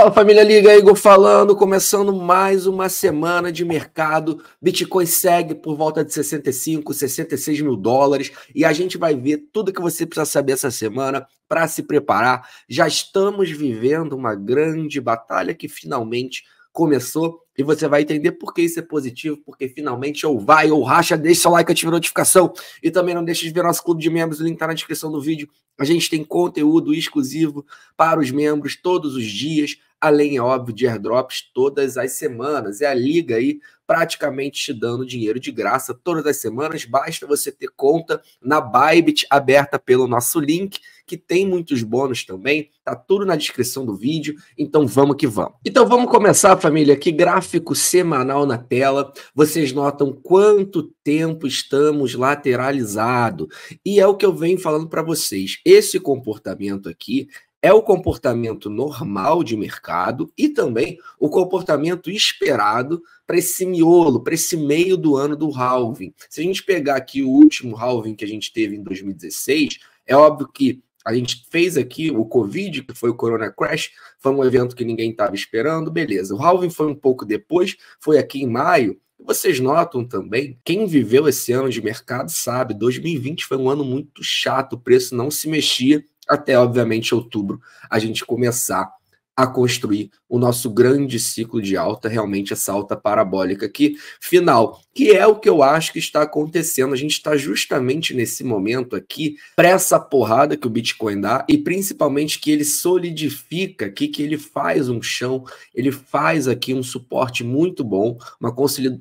Fala família Liga, Igor falando, começando mais uma semana de mercado. Bitcoin segue por volta de 65, 66 mil dólares e a gente vai ver tudo que você precisa saber essa semana para se preparar. Já estamos vivendo uma grande batalha que finalmente começou e você vai entender por que isso é positivo, porque finalmente ou vai ou racha, deixa seu like, ativa a notificação e também não deixe de ver nosso clube de membros, o link está na descrição do vídeo. A gente tem conteúdo exclusivo para os membros todos os dias, além, é óbvio, de airdrops todas as semanas. É a liga aí praticamente te dando dinheiro de graça todas as semanas. Basta você ter conta na Bybit aberta pelo nosso link, que tem muitos bônus também. Tá tudo na descrição do vídeo. Então vamos que vamos. Então vamos começar, família. Que gráfico semanal na tela. Vocês notam quanto tempo estamos lateralizado. E é o que eu venho falando para vocês. Esse comportamento aqui é o comportamento normal de mercado e também o comportamento esperado para esse miolo, para esse meio do ano do halving. Se a gente pegar aqui o último halving que a gente teve em 2016, é óbvio que a gente fez aqui o Covid, que foi o Corona Crash, foi um evento que ninguém estava esperando, beleza. O halving foi um pouco depois, foi aqui em maio, vocês notam também, quem viveu esse ano de mercado sabe, 2020 foi um ano muito chato, o preço não se mexia até, obviamente, outubro, a gente começar a construir o nosso grande ciclo de alta, realmente essa alta parabólica aqui, final, que é o que eu acho que está acontecendo. A gente está justamente nesse momento aqui, para essa porrada que o Bitcoin dá, e principalmente que ele solidifica aqui, que ele faz um chão, ele faz aqui um suporte muito bom, uma,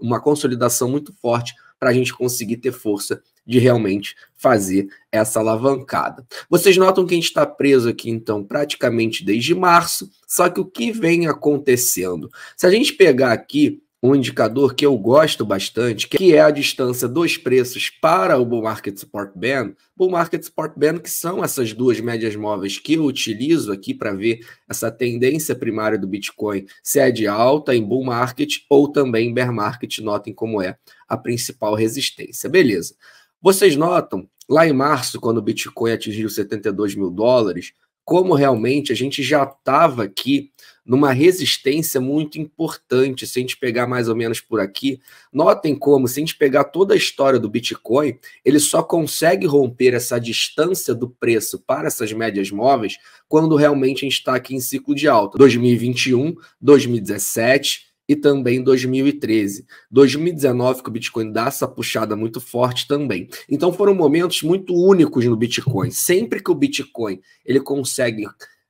uma consolidação muito forte para a gente conseguir ter força de realmente fazer essa alavancada. Vocês notam que a gente está preso aqui, então, praticamente desde março, só que o que vem acontecendo? Se a gente pegar aqui um indicador que eu gosto bastante, que é a distância dos preços para o Bull Market Support Band. Bull Market Support Band, que são essas duas médias móveis que eu utilizo aqui para ver essa tendência primária do Bitcoin, se é de alta em Bull Market ou também Bear Market, notem como é a principal resistência. Beleza. Vocês notam, lá em março, quando o Bitcoin atingiu 72 mil dólares, como realmente a gente já estava aqui numa resistência muito importante. Se a gente pegar mais ou menos por aqui, notem como, se a gente pegar toda a história do Bitcoin, ele só consegue romper essa distância do preço para essas médias móveis quando realmente a gente está aqui em ciclo de alta. 2021, 2017 e também 2013. 2019, que o Bitcoin dá essa puxada muito forte também. Então foram momentos muito únicos no Bitcoin. Sempre que o Bitcoin ele consegue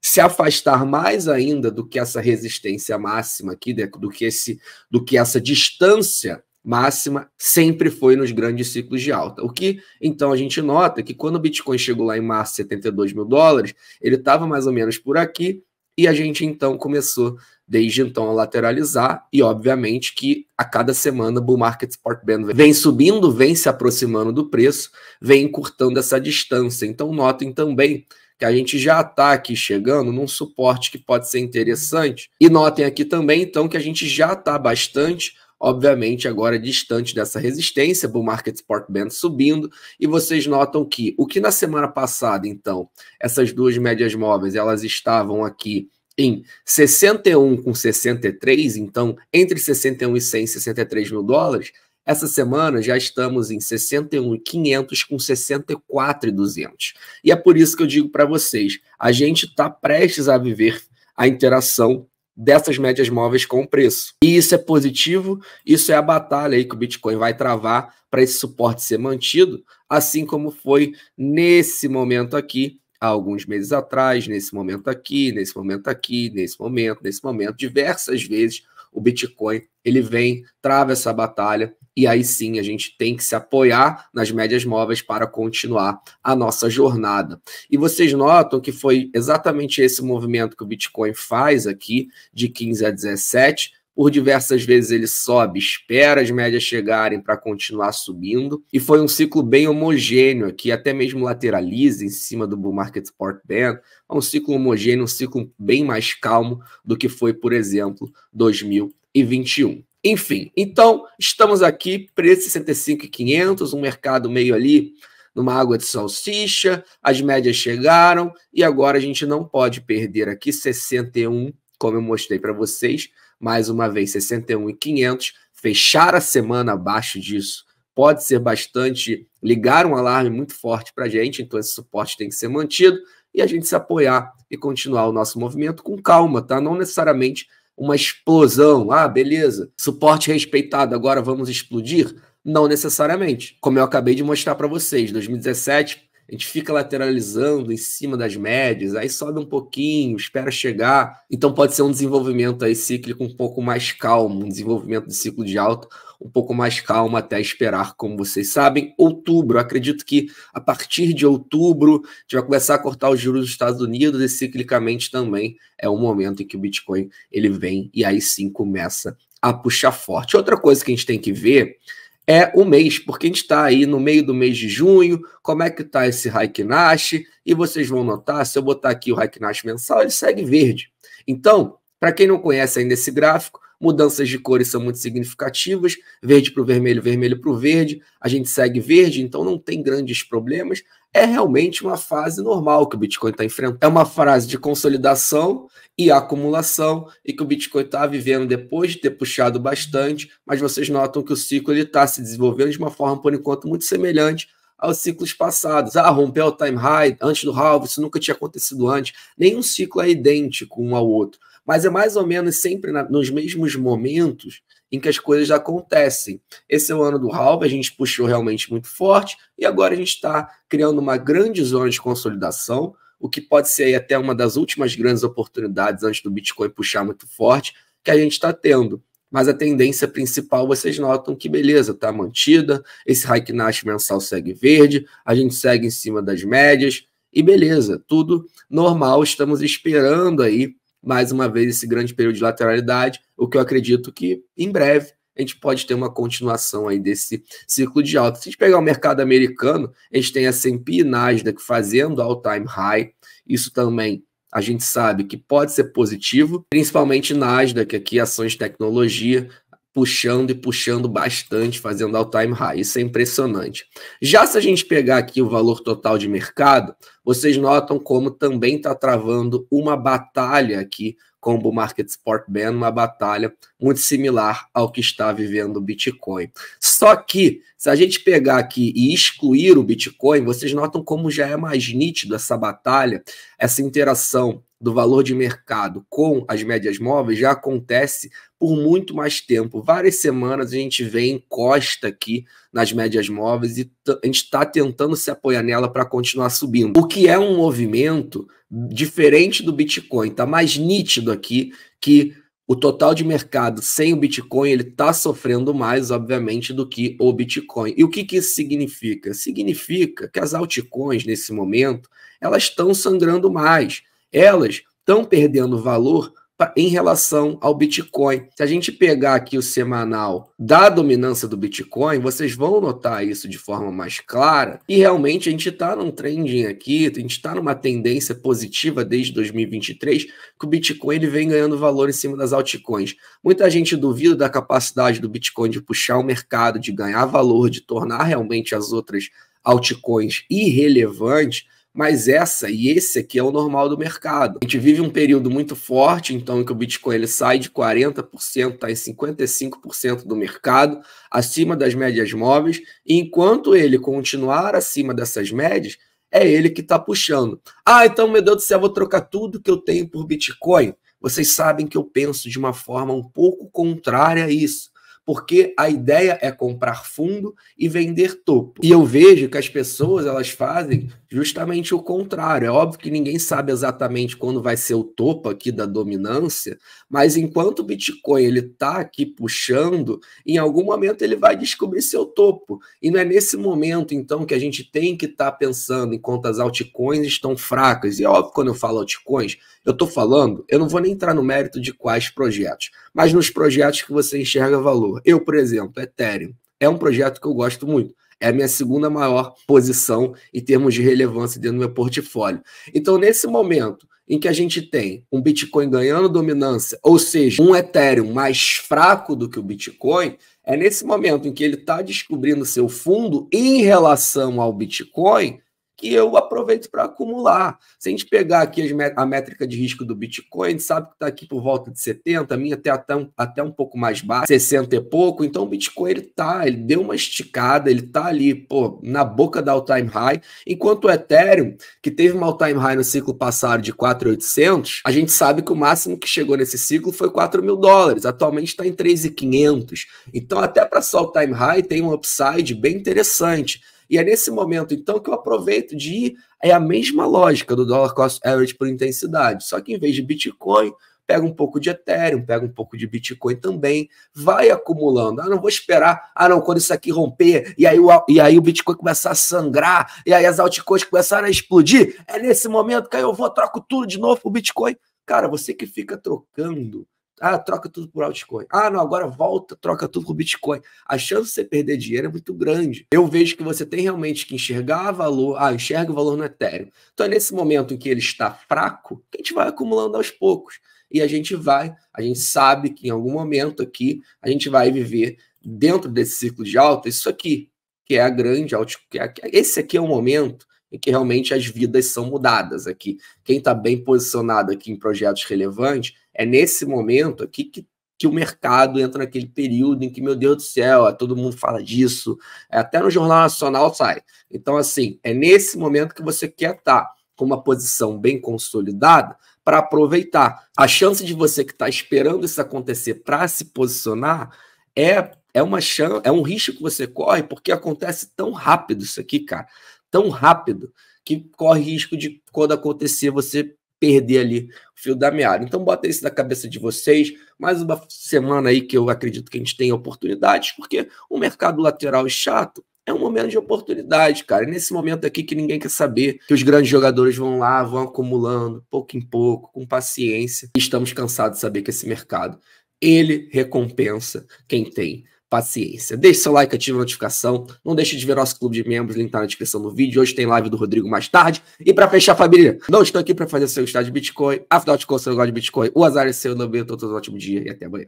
se afastar mais ainda do que essa resistência máxima aqui, né, do que, esse, do que essa distância máxima, sempre foi nos grandes ciclos de alta. O que então a gente nota é que quando o Bitcoin chegou lá em março, 72 mil dólares, ele estava mais ou menos por aqui, e a gente então começou desde então a lateralizar e obviamente que a cada semana o bull market support band vem subindo, vem se aproximando do preço, vem encurtando essa distância. Então notem também que a gente já está aqui chegando num suporte que pode ser interessante. E notem aqui também então que a gente já está bastante obviamente agora distante dessa resistência, bull market support band subindo, e vocês notam que o que na semana passada, então, essas duas médias móveis, elas estavam aqui em 61 com 63, então entre 61 e 100, 63 mil dólares, essa semana já estamos em 61,500 com 64,200. E é por isso que eu digo para vocês, a gente está prestes a viver a interação dessas médias móveis com o preço. E isso é positivo, isso é a batalha aí que o Bitcoin vai travar para esse suporte ser mantido, assim como foi nesse momento aqui, há alguns meses atrás, nesse momento aqui, nesse momento aqui, nesse momento, nesse momento, diversas vezes o Bitcoin ele vem, trava essa batalha e aí sim a gente tem que se apoiar nas médias móveis para continuar a nossa jornada. E vocês notam que foi exatamente esse movimento que o Bitcoin faz aqui de 15 a 17, por diversas vezes ele sobe, espera as médias chegarem para continuar subindo. E foi um ciclo bem homogêneo aqui, até mesmo lateraliza em cima do Bull Market Support Band. É um ciclo homogêneo, um ciclo bem mais calmo do que foi, por exemplo, 2021. Enfim, então estamos aqui, preço 65,500, um mercado meio ali numa água de salsicha, as médias chegaram e agora a gente não pode perder aqui 61 como eu mostrei para vocês, mais uma vez 61,500, fechar a semana abaixo disso pode ser bastante ligar um alarme muito forte para a gente, então esse suporte tem que ser mantido e a gente se apoiar e continuar o nosso movimento com calma, tá? Não necessariamente uma explosão, ah, beleza, suporte respeitado, agora vamos explodir? Não necessariamente. Como eu acabei de mostrar para vocês, 2017 a gente fica lateralizando em cima das médias, aí sobe um pouquinho, espera chegar. Então pode ser um desenvolvimento aí cíclico um pouco mais calmo, um desenvolvimento de ciclo de alta um pouco mais calmo até esperar, como vocês sabem, outubro. Acredito que a partir de outubro a gente vai começar a cortar os juros dos Estados Unidos e ciclicamente também é o momento em que o Bitcoin ele vem e aí sim começa a puxar forte. Outra coisa que a gente tem que ver é o mês, porque a gente está aí no meio do mês de junho, como é que está esse Haikinashi, e vocês vão notar, se eu botar aqui o Haikinashi mensal, ele segue verde. Então, para quem não conhece ainda esse gráfico, Mudanças de cores são muito significativas: verde para o vermelho, vermelho para o verde. A gente segue verde, então não tem grandes problemas. É realmente uma fase normal que o Bitcoin está enfrentando. É uma fase de consolidação e acumulação e que o Bitcoin está vivendo depois de ter puxado bastante, mas vocês notam que o ciclo está se desenvolvendo de uma forma, por enquanto, muito semelhante aos ciclos passados. Ah, rompeu o time high antes do halving, isso nunca tinha acontecido antes. Nenhum ciclo é idêntico um ao outro mas é mais ou menos sempre na, nos mesmos momentos em que as coisas acontecem. Esse é o ano do halve, a gente puxou realmente muito forte e agora a gente está criando uma grande zona de consolidação, o que pode ser até uma das últimas grandes oportunidades antes do Bitcoin puxar muito forte que a gente está tendo. Mas a tendência principal, vocês notam que beleza, está mantida, esse Hacknash mensal segue verde, a gente segue em cima das médias, e beleza, tudo normal, estamos esperando aí mais uma vez esse grande período de lateralidade, o que eu acredito que em breve a gente pode ter uma continuação aí desse ciclo de alta. Se a gente pegar o mercado americano, a gente tem a S&P e Nasdaq fazendo all-time high, isso também a gente sabe que pode ser positivo, principalmente Nasdaq, aqui ações de tecnologia, puxando e puxando bastante, fazendo all-time high. Isso é impressionante. Já se a gente pegar aqui o valor total de mercado, vocês notam como também está travando uma batalha aqui com o Market Sport Band, uma batalha muito similar ao que está vivendo o Bitcoin. Só que, se a gente pegar aqui e excluir o Bitcoin, vocês notam como já é mais nítido essa batalha, essa interação do valor de mercado com as médias móveis já acontece por muito mais tempo. Várias semanas a gente vem encosta aqui nas médias móveis e a gente está tentando se apoiar nela para continuar subindo. O que é um movimento diferente do Bitcoin, está mais nítido aqui que o total de mercado sem o Bitcoin ele está sofrendo mais, obviamente, do que o Bitcoin. E o que, que isso significa? Significa que as altcoins, nesse momento, elas estão sangrando mais elas estão perdendo valor em relação ao Bitcoin. Se a gente pegar aqui o semanal da dominância do Bitcoin, vocês vão notar isso de forma mais clara. E realmente a gente está num trending aqui, a gente está numa tendência positiva desde 2023, que o Bitcoin ele vem ganhando valor em cima das altcoins. Muita gente duvida da capacidade do Bitcoin de puxar o mercado, de ganhar valor, de tornar realmente as outras altcoins irrelevantes mas essa e esse aqui é o normal do mercado. A gente vive um período muito forte, então, em que o Bitcoin ele sai de 40%, está em 55% do mercado, acima das médias móveis, e enquanto ele continuar acima dessas médias, é ele que está puxando. Ah, então, meu Deus do céu, vou trocar tudo que eu tenho por Bitcoin. Vocês sabem que eu penso de uma forma um pouco contrária a isso porque a ideia é comprar fundo e vender topo. E eu vejo que as pessoas elas fazem justamente o contrário. É óbvio que ninguém sabe exatamente quando vai ser o topo aqui da dominância, mas enquanto o Bitcoin ele está aqui puxando, em algum momento ele vai descobrir seu topo. E não é nesse momento então que a gente tem que estar tá pensando em as altcoins estão fracas. E é óbvio quando eu falo altcoins, eu estou falando, eu não vou nem entrar no mérito de quais projetos, mas nos projetos que você enxerga valor valor. Eu, por exemplo, Ethereum é um projeto que eu gosto muito. É a minha segunda maior posição em termos de relevância dentro do meu portfólio. Então, nesse momento em que a gente tem um Bitcoin ganhando dominância, ou seja, um Ethereum mais fraco do que o Bitcoin, é nesse momento em que ele está descobrindo seu fundo em relação ao Bitcoin que eu aproveito para acumular. Se a gente pegar aqui a métrica de risco do Bitcoin, a gente sabe que está aqui por volta de 70, a minha até, até, um, até um pouco mais baixa, 60 e pouco. Então o Bitcoin ele tá, ele deu uma esticada, ele tá ali, pô, na boca da all-time high. Enquanto o Ethereum, que teve uma all-time high no ciclo passado de 4,800, a gente sabe que o máximo que chegou nesse ciclo foi 4 mil dólares. Atualmente está em 3,500. Então até para essa all-time high tem um upside bem interessante. E é nesse momento, então, que eu aproveito de ir. É a mesma lógica do dólar cost average por intensidade, só que em vez de Bitcoin, pega um pouco de Ethereum, pega um pouco de Bitcoin também, vai acumulando. Ah, não vou esperar. Ah, não, quando isso aqui romper, e aí o, e aí o Bitcoin começar a sangrar, e aí as altcoins começaram a explodir. É nesse momento que aí eu vou, troco tudo de novo pro Bitcoin. Cara, você que fica trocando ah, troca tudo por altcoin. Ah, não, agora volta, troca tudo por Bitcoin. A chance de você perder dinheiro é muito grande. Eu vejo que você tem realmente que enxergar valor. Ah, enxerga o valor no Ethereum. Então, é nesse momento em que ele está fraco, que a gente vai acumulando aos poucos. E a gente vai, a gente sabe que em algum momento aqui, a gente vai viver dentro desse ciclo de alta isso aqui, que é a grande altcoin. É, é, esse aqui é o momento em que realmente as vidas são mudadas aqui. Quem está bem posicionado aqui em projetos relevantes é nesse momento aqui que, que o mercado entra naquele período em que, meu Deus do céu, é, todo mundo fala disso, é, até no Jornal Nacional sai. Então, assim, é nesse momento que você quer estar tá com uma posição bem consolidada para aproveitar. A chance de você que está esperando isso acontecer para se posicionar é é uma chance, é um risco que você corre porque acontece tão rápido isso aqui, cara, tão rápido que corre risco de quando acontecer você perder ali o fio da meada. Então bota isso na cabeça de vocês. Mais uma semana aí que eu acredito que a gente tem oportunidades, porque o mercado lateral é chato é um momento de oportunidade, cara. É nesse momento aqui que ninguém quer saber que os grandes jogadores vão lá, vão acumulando, pouco em pouco, com paciência. Estamos cansados de saber que esse mercado ele recompensa quem tem paciência. Deixe seu like, ative a notificação. Não deixe de ver nosso clube de membros, link tá na descrição do vídeo. Hoje tem live do Rodrigo mais tarde. E para fechar, família, não estou aqui para fazer seu gostar de Bitcoin. Afinal de contas, eu gosto de Bitcoin. O azar é seu, eu não bem, todo um ótimo dia e até amanhã.